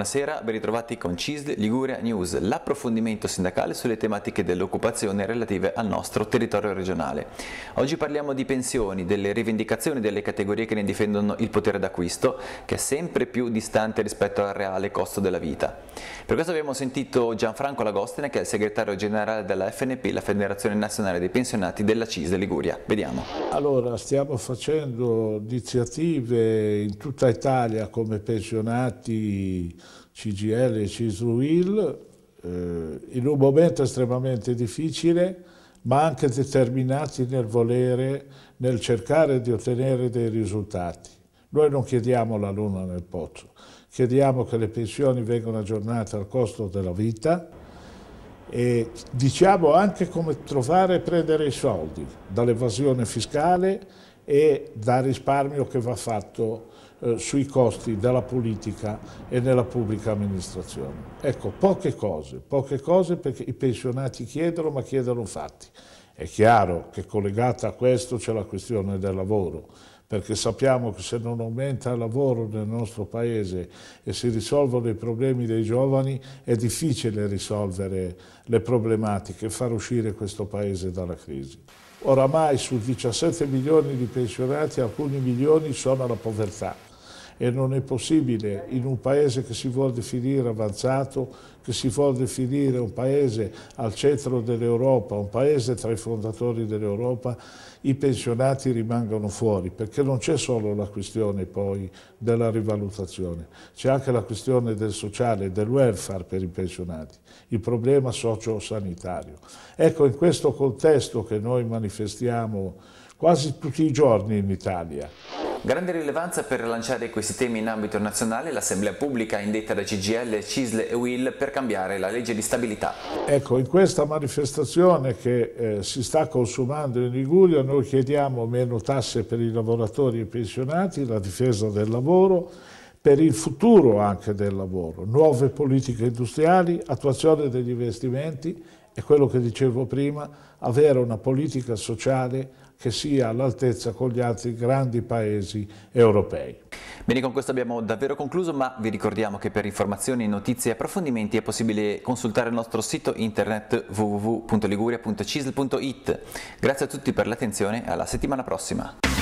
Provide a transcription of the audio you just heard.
Buonasera, ben ritrovati con CISL Liguria News, l'approfondimento sindacale sulle tematiche dell'occupazione relative al nostro territorio regionale. Oggi parliamo di pensioni, delle rivendicazioni delle categorie che ne difendono il potere d'acquisto, che è sempre più distante rispetto al reale costo della vita. Per questo abbiamo sentito Gianfranco Lagostina, che è il segretario generale della FNP, la Federazione Nazionale dei Pensionati della CISL Liguria. Vediamo. Allora, stiamo facendo iniziative in tutta Italia come pensionati CGL e CISRUIL, eh, in un momento estremamente difficile, ma anche determinati nel volere, nel cercare di ottenere dei risultati. Noi non chiediamo la luna nel pozzo, chiediamo che le pensioni vengano aggiornate al costo della vita e diciamo anche come trovare e prendere i soldi dall'evasione fiscale e dal risparmio che va fatto eh, sui costi della politica e della pubblica amministrazione. Ecco, poche cose, poche cose perché i pensionati chiedono ma chiedono fatti. È chiaro che collegata a questo c'è la questione del lavoro perché sappiamo che se non aumenta il lavoro nel nostro paese e si risolvono i problemi dei giovani, è difficile risolvere le problematiche e far uscire questo paese dalla crisi. Oramai su 17 milioni di pensionati alcuni milioni sono alla povertà e non è possibile in un paese che si vuole definire avanzato, che si vuole definire un paese al centro dell'Europa, un paese tra i fondatori dell'Europa, i pensionati rimangano fuori, perché non c'è solo la questione poi della rivalutazione, c'è anche la questione del sociale, del welfare per i pensionati, il problema socio-sanitario. Ecco, in questo contesto che noi manifestiamo quasi tutti i giorni in Italia. Grande rilevanza per rilanciare questi temi in ambito nazionale l'assemblea pubblica indetta da CGL, CISL e UIL per cambiare la legge di stabilità. Ecco, in questa manifestazione che eh, si sta consumando in Liguria noi chiediamo meno tasse per i lavoratori e i pensionati, la difesa del lavoro, per il futuro anche del lavoro, nuove politiche industriali, attuazione degli investimenti e quello che dicevo prima, avere una politica sociale che sia all'altezza con gli altri grandi paesi europei. Bene, con questo abbiamo davvero concluso, ma vi ricordiamo che per informazioni, notizie e approfondimenti è possibile consultare il nostro sito internet www.liguria.cisl.it. Grazie a tutti per l'attenzione alla settimana prossima.